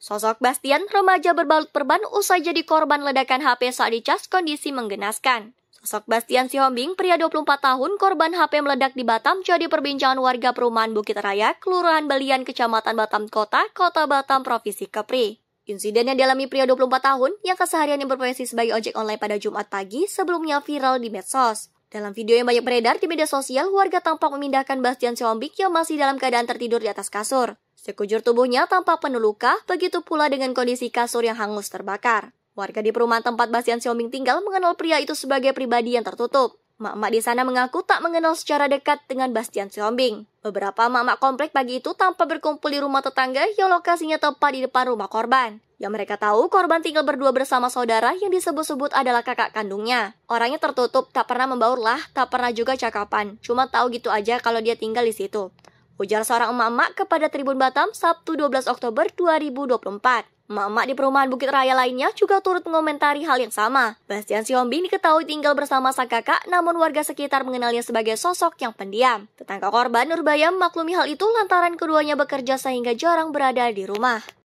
Sosok Bastian, remaja berbalut perban usai jadi korban ledakan HP saat dicas kondisi menggenaskan. Sosok Bastian Sihombing, pria 24 tahun, korban HP meledak di Batam jadi perbincangan warga perumahan Bukit Raya, Kelurahan Belian, Kecamatan Batam Kota, Kota Batam, Provinsi Kepri. Insiden yang dialami pria 24 tahun yang kesehariannya berprofesi sebagai ojek online pada Jumat pagi sebelumnya viral di medsos. Dalam video yang banyak beredar di media sosial, warga tampak memindahkan Bastian Sihombing yang masih dalam keadaan tertidur di atas kasur. Sekujur tubuhnya tampak penuh luka, begitu pula dengan kondisi kasur yang hangus terbakar. Warga di perumahan tempat Basian Xiaoming tinggal mengenal pria itu sebagai pribadi yang tertutup. Mak-mak di sana mengaku tak mengenal secara dekat dengan Bastian Siombing. Beberapa mak-mak komplek pagi itu tanpa berkumpul di rumah tetangga yang lokasinya tepat di depan rumah korban. Yang mereka tahu korban tinggal berdua bersama saudara yang disebut-sebut adalah kakak kandungnya. Orangnya tertutup, tak pernah membaur lah, tak pernah juga cakapan. Cuma tahu gitu aja kalau dia tinggal di situ. Ujar seorang emak-emak kepada Tribun Batam Sabtu 12 Oktober 2024. emak di perumahan Bukit Raya lainnya juga turut mengomentari hal yang sama. Bastian Siombing diketahui tinggal bersama sang kakak, namun warga sekitar mengenalnya sebagai sosok yang pendiam. Tetangga korban Nurbaya maklumi hal itu lantaran keduanya bekerja sehingga jarang berada di rumah.